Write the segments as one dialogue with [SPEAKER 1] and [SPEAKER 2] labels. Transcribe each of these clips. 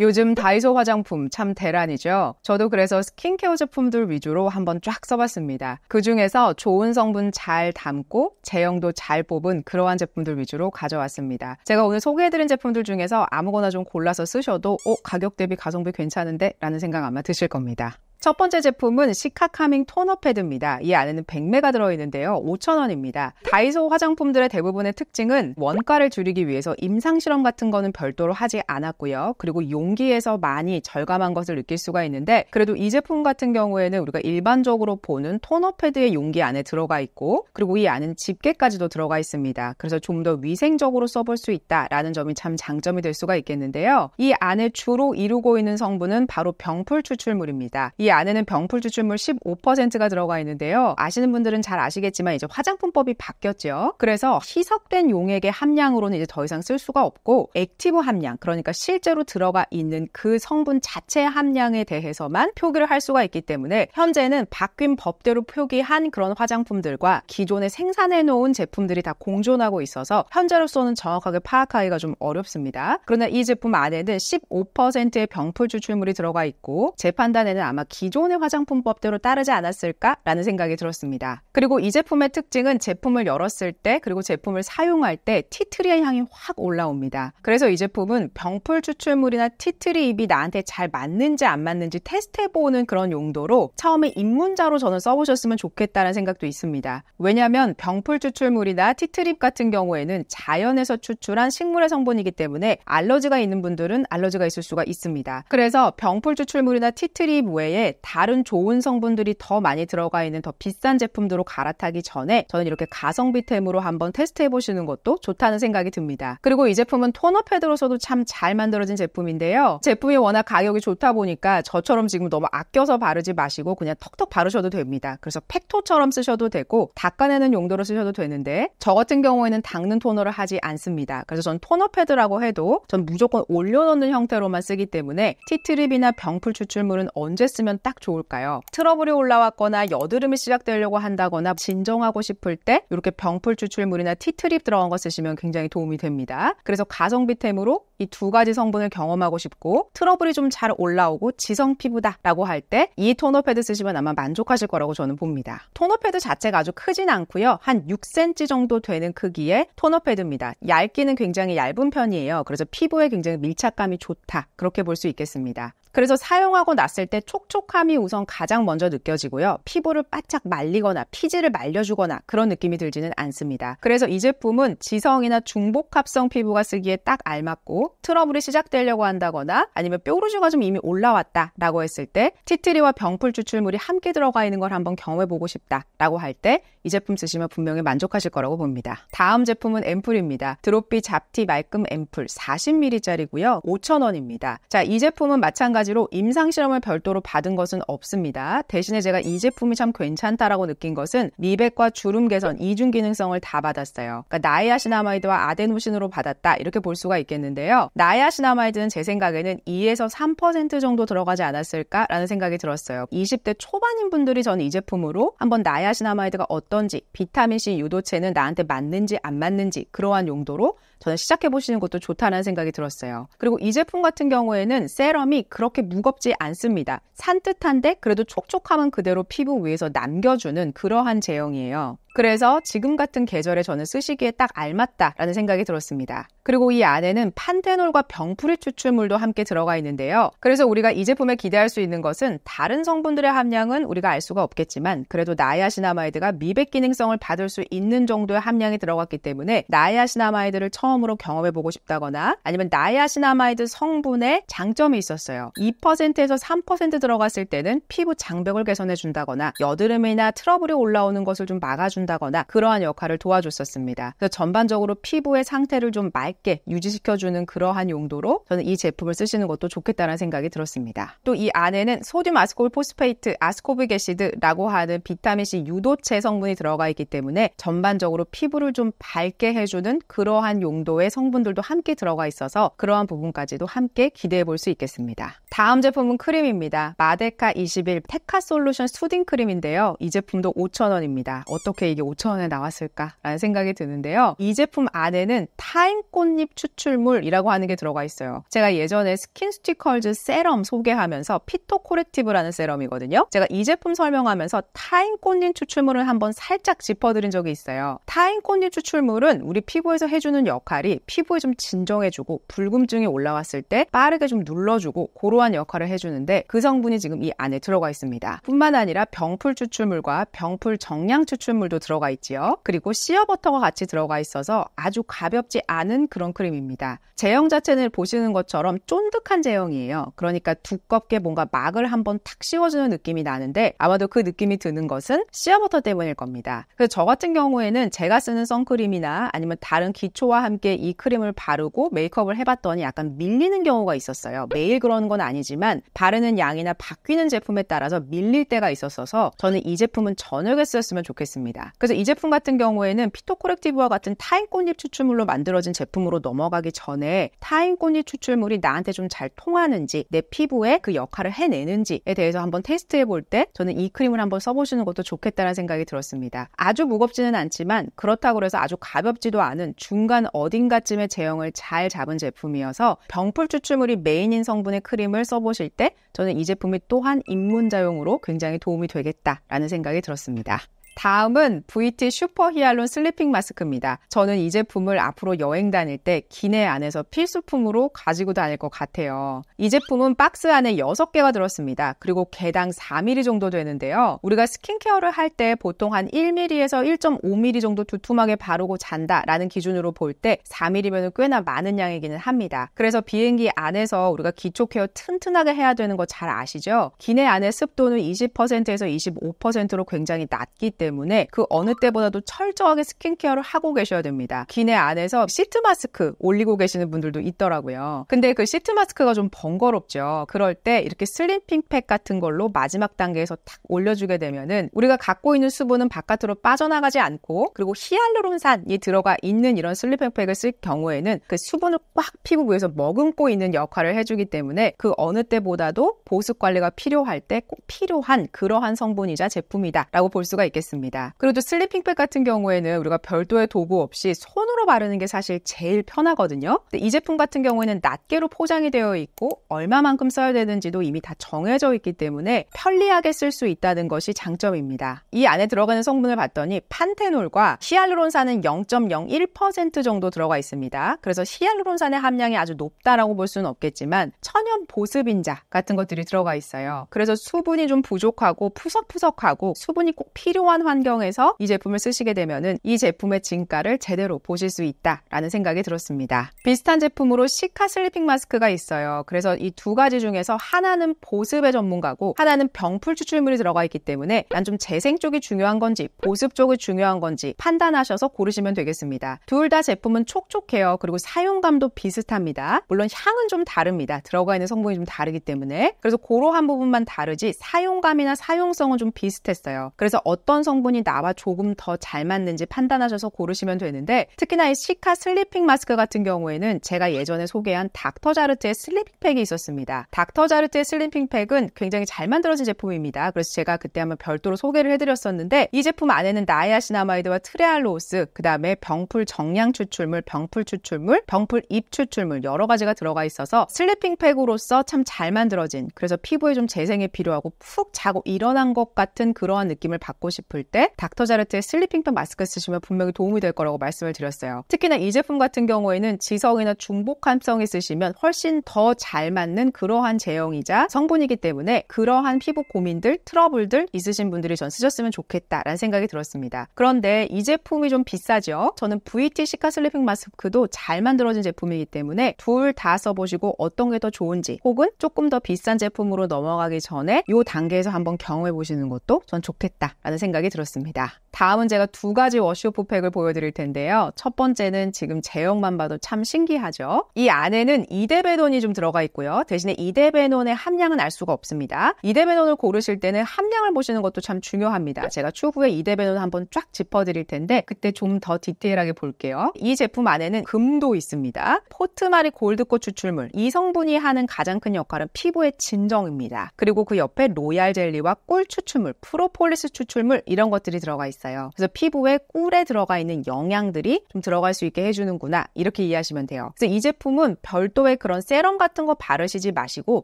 [SPEAKER 1] 요즘 다이소 화장품 참 대란이죠. 저도 그래서 스킨케어 제품들 위주로 한번 쫙 써봤습니다. 그 중에서 좋은 성분 잘 담고 제형도 잘 뽑은 그러한 제품들 위주로 가져왔습니다. 제가 오늘 소개해드린 제품들 중에서 아무거나 좀 골라서 쓰셔도 어, 가격 대비 가성비 괜찮은데? 라는 생각 아마 드실 겁니다. 첫 번째 제품은 시카카밍 토너 패드입니다. 이 안에는 100매가 들어있는데요. 5,000원입니다. 다이소 화장품들의 대부분의 특징은 원가를 줄이기 위해서 임상실험 같은 거는 별도로 하지 않았고요. 그리고 용기에서 많이 절감한 것을 느낄 수가 있는데 그래도 이 제품 같은 경우에는 우리가 일반적으로 보는 토너 패드의 용기 안에 들어가 있고 그리고 이 안에는 집게까지도 들어가 있습니다. 그래서 좀 더 위생적으로 써볼 수 있다라는 점이 참 장점이 될 수가 있겠는데요. 이 안에 주로 이루고 있는 성분은 바로 병풀 추출물입니다. 이 안에는 병풀 추출물 15%가 들어가 있는데요. 아시는 분들은 잘 아시겠지만 이제 화장품법이 바뀌었죠. 그래서 희석된 용액의 함량으로는 이제 더 이상 쓸 수가 없고 액티브 함량, 그러니까 실제로 들어가 있는 그 성분 자체 함량에 대해서만 표기를 할 수가 있기 때문에 현재는 바뀐 법대로 표기한 그런 화장품들과 기존에 생산해 놓은 제품들이 다 공존하고 있어서 현재로서는 정확하게 파악하기가 좀 어렵습니다. 그러나 이 제품 안에는 15%의 병풀 추출물이 들어가 있고 재판단에는 아마 기 기존의 화장품법대로 따르지 않았을까라는 생각이 들었습니다. 그리고 이 제품의 특징은 제품을 열었을 때 그리고 제품을 사용할 때 티트리의 향이 확 올라옵니다. 그래서 이 제품은 병풀 추출물이나 티트리 입이 나한테 잘 맞는지 안 맞는지 테스트해보는 그런 용도로 처음에 입문자로 저는 써보셨으면 좋겠다는 생각도 있습니다. 왜냐하면 병풀 추출물이나 티트립 같은 경우에는 자연에서 추출한 식물의 성분이기 때문에 알러지가 있는 분들은 알러지가 있을 수가 있습니다. 그래서 병풀 추출물이나 티트립 외에 다른 좋은 성분들이 더 많이 들어가 있는 더 비싼 제품들로 갈아타기 전에 저는 이렇게 가성비템으로 한번 테스트해 보시는 것도 좋다는 생각이 듭니다. 그리고 이 제품은 토너 패드로서도 참 잘 만들어진 제품인데요. 제품이 워낙 가격이 좋다 보니까 저처럼 지금 너무 아껴서 바르지 마시고 그냥 턱턱 바르셔도 됩니다. 그래서 팩토처럼 쓰셔도 되고 닦아내는 용도로 쓰셔도 되는데 저 같은 경우에는 닦는 토너를 하지 않습니다. 그래서 전 토너 패드라고 해도 전 무조건 올려놓는 형태로만 쓰기 때문에 티트립이나 병풀 추출물은 언제 쓰면 딱 좋을까요? 트러블이 올라왔거나 여드름이 시작되려고 한다거나 진정하고 싶을 때 이렇게 병풀 추출물이나 티트립 들어간 거 쓰시면 굉장히 도움이 됩니다. 그래서 가성비템으로 이 두 가지 성분을 경험하고 싶고 트러블이 좀 잘 올라오고 지성 피부다라고 할 때 이 토너 패드 쓰시면 아마 만족하실 거라고 저는 봅니다. 토너 패드 자체가 아주 크진 않고요. 한 6cm 정도 되는 크기의 토너 패드입니다. 얇기는 굉장히 얇은 편이에요. 그래서 피부에 굉장히 밀착감이 좋다. 그렇게 볼 수 있겠습니다. 그래서 사용하고 났을 때 촉촉함이 우선 가장 먼저 느껴지고요. 피부를 바짝 말리거나 피지를 말려주거나 그런 느낌이 들지는 않습니다. 그래서 이 제품은 지성이나 중복합성 피부가 쓰기에 딱 알맞고 트러블이 시작되려고 한다거나 아니면 뾰루지가 좀 이미 올라왔다라고 했을 때 티트리와 병풀 추출물이 함께 들어가 있는 걸 한번 경험해보고 싶다라고 할 때 이 제품 쓰시면 분명히 만족하실 거라고 봅니다. 다음 제품은 앰플입니다. 드롭비 잡티 말끔 앰플 40ml짜리고요. 5,000원입니다. 자, 이 제품은 마찬가지 마찬가지로 임상실험을 별도로 받은 것은 없습니다. 대신에 제가 이 제품이 참 괜찮다라고 느낀 것은 미백과 주름 개선, 이중 기능성을 다 받았어요. 그러니까 나이아시나마이드와 아데노신으로 받았다 이렇게 볼 수가 있겠는데요. 나이아시나마이드는 제 생각에는 2에서 3% 정도 들어가지 않았을까라는 생각이 들었어요. 20대 초반인 분들이 저는 이 제품으로 한번 나이아시나마이드가 어떤지, 비타민C 유도체는 나한테 맞는지 안 맞는지 그러한 용도로 저는 시작해 보시는 것도 좋다는 생각이 들었어요. 그리고 이 제품 같은 경우에는 세럼이 그렇게 그렇게 무겁지 않습니다. 산뜻한데 그래도 촉촉함은 그대로 피부 위에서 남겨주는 그러한 제형이에요. 그래서 지금 같은 계절에 저는 쓰시기에 딱 알맞다라는 생각이 들었습니다. 그리고 이 안에는 판테놀과 병풀이 추출물도 함께 들어가 있는데요. 그래서 우리가 이 제품에 기대할 수 있는 것은 다른 성분들의 함량은 우리가 알 수가 없겠지만 그래도 나이아시나마이드가 미백 기능성을 받을 수 있는 정도의 함량이 들어갔기 때문에 나이아시나마이드를 처음으로 경험해 보고 싶다거나 아니면 나이아시나마이드 성분의 장점이 있었어요. 2%에서 3% 들어갔을 때는 피부 장벽을 개선해 준다거나 여드름이나 트러블이 올라오는 것을 좀 막아준 맞춘다거나 그러한 역할을 도와줬었습니다. 그래서 전반적으로 피부의 상태를 좀 맑게 유지시켜주는 그러한 용도로 저는 이 제품을 쓰시는 것도 좋겠다는 생각이 들었습니다. 또 이 안에는 소듐 아스코빌 포스페이트, 아스코브게시드라고 하는 비타민C 유도체 성분이 들어가 있기 때문에 전반적으로 피부를 좀 밝게 해주는 그러한 용도의 성분들도 함께 들어가 있어서 그러한 부분까지도 함께 기대해 볼 수 있겠습니다. 다음 제품은 크림입니다. 마데카 21 테카 솔루션 수딩 크림인데요. 이 제품도 5,000원입니다. 어떻게 이게 5천원에 나왔을까라는 생각이 드는데요. 이 제품 안에는 타임 꽃잎 추출물이라고 하는 게 들어가 있어요. 제가 예전에 스킨 스티컬즈 세럼 소개하면서 피토 코렉티브라는 세럼이거든요. 제가 이 제품 설명하면서 타임 꽃잎 추출물을 한번 살짝 짚어드린 적이 있어요. 타임 꽃잎 추출물은 우리 피부에서 해주는 역할이 피부에 좀 진정해주고 붉음증이 올라왔을 때 빠르게 좀 눌러주고 고로한 역할을 해주는데 그 성분이 지금 이 안에 들어가 있습니다. 뿐만 아니라 병풀 추출물과 병풀 정량 추출물도 들어가 있지요. 그리고 씨어버터가 같이 들어가 있어서 아주 가볍지 않은 그런 크림입니다. 제형 자체는 보시는 것처럼 쫀득한 제형이에요. 그러니까 두껍게 뭔가 막을 한번 탁 씌워주는 느낌이 나는데 아마도 그 느낌이 드는 것은 씨어버터 때문일 겁니다. 그래서 저 같은 경우에는 제가 쓰는 선크림이나 아니면 다른 기초와 함께 이 크림을 바르고 메이크업을 해봤더니 약간 밀리는 경우가 있었어요. 매일 그러는건 아니지만 바르는 양이나 바뀌는 제품에 따라서 밀릴 때가 있었어서 저는 이 제품은 저녁에 쓰였으면 좋겠습니다. 그래서 이 제품 같은 경우에는 피토코렉티브와 같은 타인 꽃잎 추출물로 만들어진 제품으로 넘어가기 전에 타인 꽃잎 추출물이 나한테 좀 잘 통하는지 내 피부에 그 역할을 해내는지에 대해서 한번 테스트해 볼 때 저는 이 크림을 한번 써보시는 것도 좋겠다는 생각이 들었습니다. 아주 무겁지는 않지만 그렇다고 해서 아주 가볍지도 않은 중간 어딘가쯤의 제형을 잘 잡은 제품이어서 병풀 추출물이 메인인 성분의 크림을 써보실 때 저는 이 제품이 또한 입문자용으로 굉장히 도움이 되겠다라는 생각이 들었습니다. 다음은 VT 슈퍼 히알론 슬리핑 마스크입니다. 저는 이 제품을 앞으로 여행 다닐 때 기내 안에서 필수품으로 가지고 다닐 것 같아요. 이 제품은 박스 안에 6개가 들었습니다. 그리고 개당 4mm 정도 되는데요. 우리가 스킨케어를 할 때 보통 한 1mm에서 1.5mm 정도 두툼하게 바르고 잔다라는 기준으로 볼 때 4mm면 꽤나 많은 양이기는 합니다. 그래서 비행기 안에서 우리가 기초 케어 튼튼하게 해야 되는 거 잘 아시죠? 기내 안의 습도는 20%에서 25%로 굉장히 낮기 때문에 때문에 그 어느 때보다도 철저하게 스킨케어를 하고 계셔야 됩니다. 기내 안에서 시트 마스크 올리고 계시는 분들도 있더라고요. 근데 그 시트 마스크가 좀 번거롭죠. 그럴 때 이렇게 슬림핑 팩 같은 걸로 마지막 단계에서 탁 올려주게 되면은 우리가 갖고 있는 수분은 바깥으로 빠져나가지 않고 그리고 히알루론산이 들어가 있는 이런 슬림핑 팩을 쓸 경우에는 그 수분을 꽉 피부 위에서 머금고 있는 역할을 해주기 때문에 그 어느 때보다도 보습 관리가 필요할 때 꼭 필요한 그러한 성분이자 제품이다라고 볼 수가 있겠습니다. 있습니다. 그리고 또 슬리핑백 같은 경우에는 우리가 별도의 도구 없이 손으로 바르는 게 사실 제일 편하거든요. 근데 이 제품 같은 경우에는 낱개로 포장이 되어 있고 얼마만큼 써야 되는지도 이미 다 정해져 있기 때문에 편리하게 쓸 수 있다는 것이 장점입니다. 이 안에 들어가는 성분을 봤더니 판테놀과 히알루론산은 0.01% 정도 들어가 있습니다. 그래서 히알루론산의 함량이 아주 높다라고 볼 수는 없겠지만 천연 보습인자 같은 것들이 들어가 있어요. 그래서 수분이 좀 부족하고 푸석푸석하고 수분이 꼭 필요한 한 환경에서 이 제품을 쓰시게 되면은 이 제품의 진가를 제대로 보실 수 있다라는 생각이 들었습니다. 비슷한 제품으로 시카 슬리핑 마스크가 있어요. 그래서 이 두 가지 중에서 하나는 보습의 전문가고 하나는 병풀 추출물이 들어가 있기 때문에 난 좀 재생 쪽이 중요한 건지 보습 쪽이 중요한 건지 판단하셔서 고르시면 되겠습니다. 둘 다 제품은 촉촉해요. 그리고 사용감도 비슷합니다. 물론 향은 좀 다릅니다. 들어가 있는 성분이 좀 다르기 때문에 그래서 고로한 부분만 다르지 사용감이나 사용성은 좀 비슷했어요. 그래서 어떤 성분이 나와 조금 더 잘 맞는지 판단하셔서 고르시면 되는데 특히나 이 시카 슬리핑 마스크 같은 경우에는 제가 예전에 소개한 닥터자르트의 슬리핑팩이 있었습니다. 닥터자르트의 슬리핑팩은 굉장히 잘 만들어진 제품입니다. 그래서 제가 그때 한번 별도로 소개를 해드렸었는데 이 제품 안에는 나이아시나마이드와 트레알로스, 그 다음에 병풀 정량 추출물, 병풀 추출물, 병풀 입 추출물 여러 가지가 들어가 있어서 슬리핑팩으로서 참 잘 만들어진 그래서 피부에 좀 재생이 필요하고 푹 자고 일어난 것 같은 그러한 느낌을 받고 싶을 싶을 때 닥터자르트의 슬리핑팬 마스크 쓰시면 분명히 도움이 될 거라고 말씀을 드렸어요. 특히나 이 제품 같은 경우에는 지성이나 중복함성에 쓰시면 훨씬 더 잘 맞는 그러한 제형이자 성분이기 때문에 그러한 피부 고민들, 트러블들 있으신 분들이 전 쓰셨으면 좋겠다라는 생각이 들었습니다. 그런데 이 제품이 좀 비싸죠? 저는 VT 시카 슬리핑 마스크도 잘 만들어진 제품이기 때문에 둘 다 써보시고 어떤 게 더 좋은지 혹은 조금 더 비싼 제품으로 넘어가기 전에 이 단계에서 한번 경험해 보시는 것도 전 좋겠다라는 생각이 들었습니다. 다음은 제가 두 가지 워시오프팩을 보여드릴 텐데요. 첫 번째는 지금 제형만 봐도 참 신기하죠? 이 안에는 이대베논이좀 들어가 있고요. 대신에 이대베논의 함량은 알 수가 없습니다. 이대베논을 고르실 때는 함량을 보시는 것도 참 중요합니다. 제가 추후에 이데베논 한번 쫙 짚어드릴 텐데 그때 좀 더 디테일하게 볼게요. 이 제품 안에는 금도 있습니다. 포트마리 골드꽃 추출물, 이 성분이 하는 가장 큰 역할은 피부의 진정입니다. 그리고 그 옆에 로얄 젤리와 꿀 추출물, 프로폴리스 추출물 이런 이런 것들이 들어가 있어요. 그래서 피부에 꿀에 들어가 있는 영양들이 좀 들어갈 수 있게 해주는구나 이렇게 이해하시면 돼요. 그래서 이 제품은 별도의 그런 세럼 같은 거 바르시지 마시고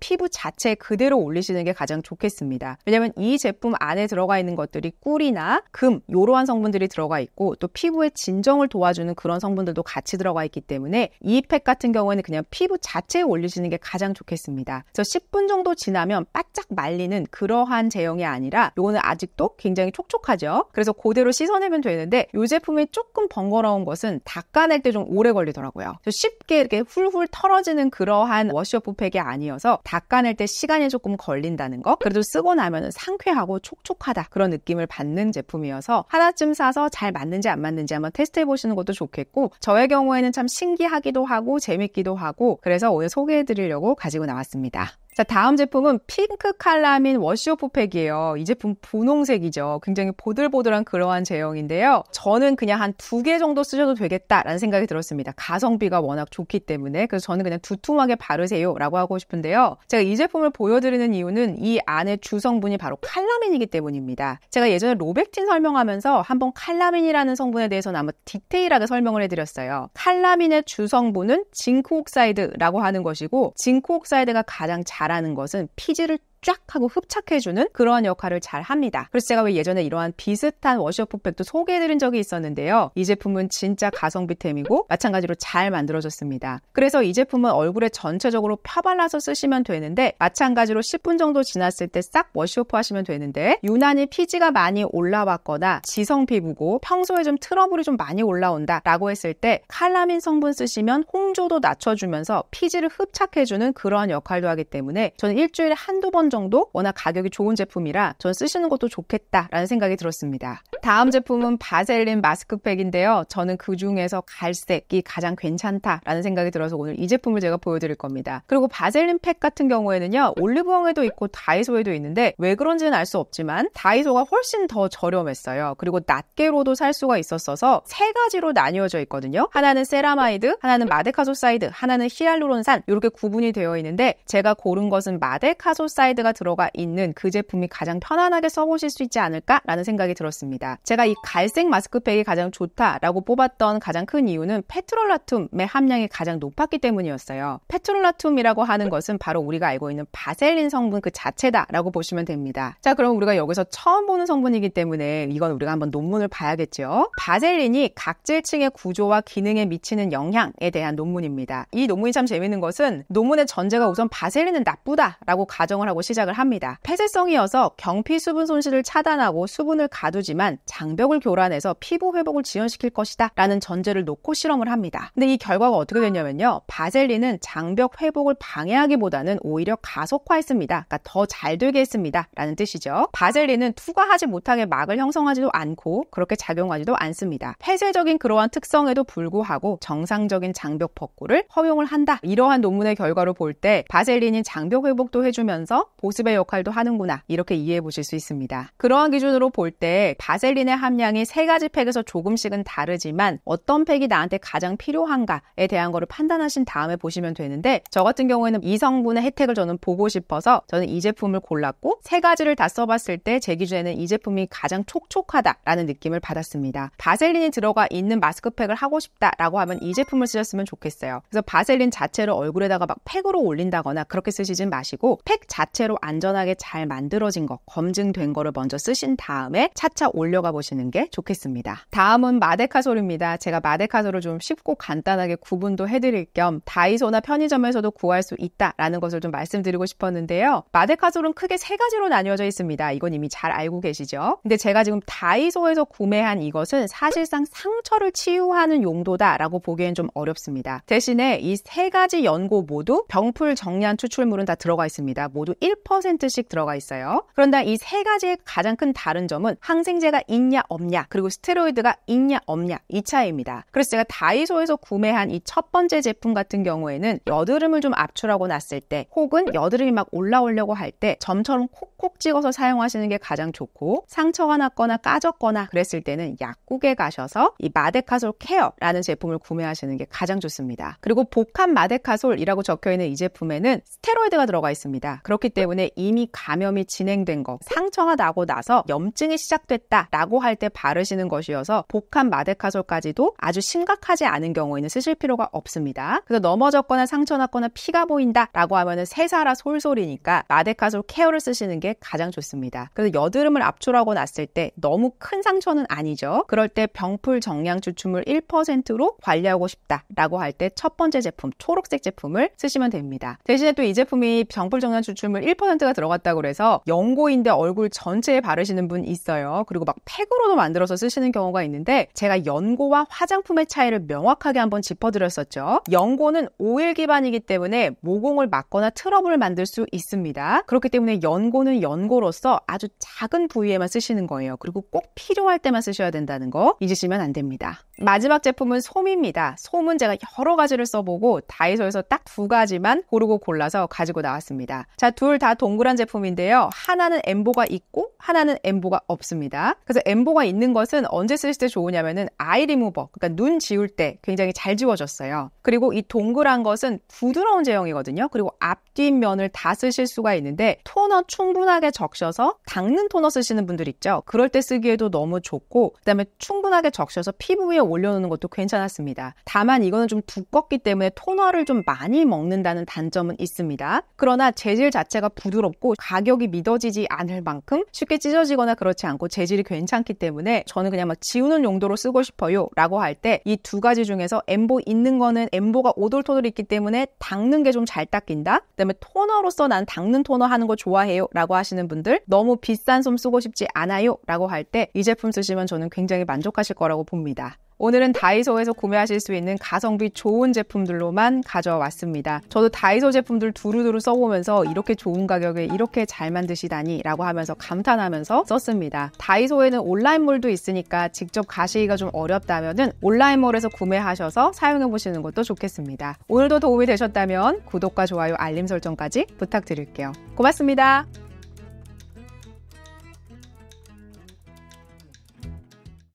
[SPEAKER 1] 피부 자체 그대로 올리시는 게 가장 좋겠습니다. 왜냐면 이 제품 안에 들어가 있는 것들이 꿀이나 금 이러한 성분들이 들어가 있고 또 피부의 진정을 도와주는 그런 성분들도 같이 들어가 있기 때문에 이 팩 같은 경우에는 그냥 피부 자체에 올리시는 게 가장 좋겠습니다. 그래서 10분 정도 지나면 바짝 말리는 그러한 제형이 아니라 이거는 아직도 굉장히 촉촉 촉촉하죠. 그래서 그대로 씻어내면 되는데 이 제품이 조금 번거로운 것은 닦아낼 때 좀 오래 걸리더라고요. 쉽게 이렇게 훌훌 털어지는 그러한 워셔프팩이 아니어서 닦아낼 때 시간이 조금 걸린다는 거. 그래도 쓰고 나면 상쾌하고 촉촉하다 그런 느낌을 받는 제품이어서 하나쯤 사서 잘 맞는지 안 맞는지 한번 테스트해 보시는 것도 좋겠고 저의 경우에는 참 신기하기도 하고 재밌기도 하고 그래서 오늘 소개해 드리려고 가지고 나왔습니다. 자, 다음 제품은 핑크 칼라민 워시오프팩이에요. 이 제품 분홍색이죠. 굉장히 보들보들한 그러한 제형인데요. 저는 그냥 한 두 개 정도 쓰셔도 되겠다라는 생각이 들었습니다. 가성비가 워낙 좋기 때문에. 그래서 저는 그냥 두툼하게 바르세요. 라고 하고 싶은데요. 제가 이 제품을 보여드리는 이유는 이 안에 주성분이 바로 칼라민이기 때문입니다. 제가 예전에 로백틴 설명하면서 한번 칼라민이라는 성분에 대해서는 아마 디테일하게 설명을 해드렸어요. 칼라민의 주성분은 징크옥사이드라고 하는 것이고 징크옥사이드가 가장 잘 바라는 것은 피지를 쫙 하고 흡착해주는 그러한 역할을 잘 합니다. 그래서 제가 왜 예전에 이러한 비슷한 워시어프팩도 소개해드린 적이 있었는데요. 이 제품은 진짜 가성비템이고 마찬가지로 잘 만들어졌습니다. 그래서 이 제품은 얼굴에 전체적으로 펴발라서 쓰시면 되는데 마찬가지로 10분 정도 지났을 때 싹 워시오프 하시면 되는데 유난히 피지가 많이 올라왔거나 지성 피부고 평소에 좀 트러블이 좀 많이 올라온다 라고 했을 때 칼라민 성분 쓰시면 홍조도 낮춰주면서 피지를 흡착해주는 그러한 역할도 하기 때문에 저는 일주일에 한두 번 정도 정도? 워낙 가격이 좋은 제품이라 전 쓰시는 것도 좋겠다라는 생각이 들었습니다. 다음 제품은 바셀린 마스크팩인데요. 저는 그 중에서 갈색이 가장 괜찮다라는 생각이 들어서 오늘 이 제품을 제가 보여드릴 겁니다. 그리고 바셀린 팩 같은 경우에는요. 올리브영에도 있고 다이소에도 있는데 왜 그런지는 알 수 없지만 다이소가 훨씬 더 저렴했어요. 그리고 낱개로도 살 수가 있었어서 세 가지로 나뉘어져 있거든요. 하나는 세라마이드, 하나는 마데카소사이드, 하나는 히알루론산 이렇게 구분이 되어 있는데 제가 고른 것은 마데카소사이드 슬드가 들어가 있는 그 제품이 가장 편안하게 써보실 수 있지 않을까라는 생각이 들었습니다. 제가 이 갈색 마스크팩이 가장 좋다라고 뽑았던 가장 큰 이유는 페트롤라툼의 함량이 가장 높았기 때문이었어요. 페트롤라툼이라고 하는 것은 바로 우리가 알고 있는 바셀린 성분 그 자체다라고 보시면 됩니다. 자, 그럼 우리가 여기서 처음 보는 성분이기 때문에 이건 우리가 한번 논문을 봐야겠죠. 바셀린이 각질층의 구조와 기능에 미치는 영향에 대한 논문입니다. 이 논문이 참 재밌는 것은 논문의 전제가 우선 바셀린은 나쁘다라고 가정을 하고 시작을 합니다. 폐쇄성이어서 경피 수분 손실을 차단하고 수분을 가두지만 장벽을 교란해서 피부 회복을 지연시킬 것이다 라는 전제를 놓고 실험을 합니다. 근데 이 결과가 어떻게 됐냐면요. 바젤린은 장벽 회복을 방해하기보다는 오히려 가속화했습니다. 그러니까 더 잘 되게 했습니다. 라는 뜻이죠. 바젤린은 투과하지 못하게 막을 형성하지도 않고 그렇게 작용하지도 않습니다. 폐쇄적인 그러한 특성에도 불구하고 정상적인 장벽 복구를 허용을 한다. 이러한 논문의 결과로 볼 때바젤린이 장벽 회복도 해주면서 보습의 역할도 하는구나 이렇게 이해해 보실 수 있습니다. 그러한 기준으로 볼 때 바셀린의 함량이 세 가지 팩에서 조금씩은 다르지만 어떤 팩이 나한테 가장 필요한가에 대한 거를 판단하신 다음에 보시면 되는데 저 같은 경우에는 이 성분의 혜택을 저는 보고 싶어서 저는 이 제품을 골랐고 세 가지를 다 써봤을 때 제 기준에는 이 제품이 가장 촉촉하다라는 느낌을 받았습니다. 바셀린이 들어가 있는 마스크팩을 하고 싶다라고 하면 이 제품을 쓰셨으면 좋겠어요. 그래서 바셀린 자체를 얼굴에다가 막 팩으로 올린다거나 그렇게 쓰시진 마시고 팩 자체 상태로 안전하게 잘 만들어진 것, 검증된 거를 먼저 쓰신 다음에 차차 올려가 보시는 게 좋겠습니다. 다음은 마데카솔입니다. 제가 마데카솔을 좀 쉽고 간단하게 구분도 해드릴 겸 다이소나 편의점에서도 구할 수 있다라는 것을 좀 말씀드리고 싶었는데요. 마데카솔은 크게 세 가지로 나뉘어져 있습니다. 이건 이미 잘 알고 계시죠? 근데 제가 지금 다이소에서 구매한 이것은 사실상 상처를 치유하는 용도다라고 보기엔 좀 어렵습니다. 대신에 이 세 가지 연고 모두 병풀 정량 추출물은 다 들어가 있습니다. 모두 7%씩 들어가 있어요. 그런데 이 세 가지의 가장 큰 다른 점은 항생제가 있냐 없냐 그리고 스테로이드가 있냐 없냐 이 차이입니다. 그래서 제가 다이소에서 구매한 이 첫 번째 제품 같은 경우에는 여드름을 좀 압출하고 났을 때 혹은 여드름이 막 올라오려고 할 때 점처럼 콕콕 찍어서 사용하시는 게 가장 좋고 상처가 났거나 까졌거나 그랬을 때는 약국에 가셔서 이 마데카솔 케어라는 제품을 구매하시는 게 가장 좋습니다. 그리고 복합 마데카솔이라고 적혀 있는 이 제품에는 스테로이드가 들어가 있습니다. 그렇기 때문에 때문에 이미 감염이 진행된 것, 상처가 나고 나서 염증이 시작됐다라고 할 때 바르시는 것이어서 복합 마데카솔까지도 아주 심각하지 않은 경우에는 쓰실 필요가 없습니다. 그래서 넘어졌거나 상처 났거나 피가 보인다라고 하면은 세사라 솔솔이니까 마데카솔 케어를 쓰시는 게 가장 좋습니다. 그래서 여드름을 압출하고 났을 때 너무 큰 상처는 아니죠. 그럴 때 병풀 정량 주춤을 1%로 관리하고 싶다라고 할 때 첫 번째 제품 초록색 제품을 쓰시면 됩니다. 대신에 또 이 제품이 병풀 정량 주춤을 1%가 들어갔다고 그래서 연고인데 얼굴 전체에 바르시는 분 있어요. 그리고 막 팩으로도 만들어서 쓰시는 경우가 있는데 제가 연고와 화장품의 차이를 명확하게 한번 짚어드렸었죠. 연고는 오일 기반이기 때문에 모공을 막거나 트러블을 만들 수 있습니다. 그렇기 때문에 연고는 연고로서 아주 작은 부위에만 쓰시는 거예요. 그리고 꼭 필요할 때만 쓰셔야 된다는 거 잊으시면 안 됩니다. 마지막 제품은 솜입니다. 솜은 제가 여러 가지를 써보고 다이소에서 딱 두 가지만 고르고 골라서 가지고 나왔습니다. 자, 둘 다 동그란 제품인데요. 하나는 엠보가 있고 하나는 엠보가 없습니다. 그래서 엠보가 있는 것은 언제 쓰실 때 좋으냐면은 아이 리무버, 그러니까 눈 지울 때 굉장히 잘 지워졌어요. 그리고 이 동그란 것은 부드러운 제형이거든요. 그리고 앞뒷면을 다 쓰실 수가 있는데 토너 충분하게 적셔서 닦는 토너 쓰시는 분들 있죠. 그럴 때 쓰기에도 너무 좋고 그다음에 충분하게 적셔서 피부 에 올려놓는 것도 괜찮았습니다. 다만 이거는 좀 두껍기 때문에 토너를 좀 많이 먹는다는 단점은 있습니다. 그러나 재질 자체가 부드럽고 가격이 믿어지지 않을 만큼 쉽게 찢어지거나 그렇지 않고 재질이 괜찮기 때문에 저는 그냥 막 지우는 용도로 쓰고 싶어요 라고 할 때 이 두 가지 중에서 엠보 있는 거는 엠보가 오돌토돌 있기 때문에 닦는 게 좀 잘 닦인다 그 다음에 토너로서 난 닦는 토너 하는 거 좋아해요 라고 하시는 분들 너무 비싼 솜 쓰고 싶지 않아요 라고 할 때 이 제품 쓰시면 저는 굉장히 만족하실 거라고 봅니다. 오늘은 다이소에서 구매하실 수 있는 가성비 좋은 제품들로만 가져왔습니다. 저도 다이소 제품들 두루두루 써보면서 이렇게 좋은 가격에 이렇게 잘 만드시다니 라고 하면서 감탄하면서 썼습니다. 다이소에는 온라인몰도 있으니까 직접 가시기가 좀 어렵다면 온라인몰에서 구매하셔서 사용해보시는 것도 좋겠습니다. 오늘도 도움이 되셨다면 구독과 좋아요, 알림 설정까지 부탁드릴게요. 고맙습니다.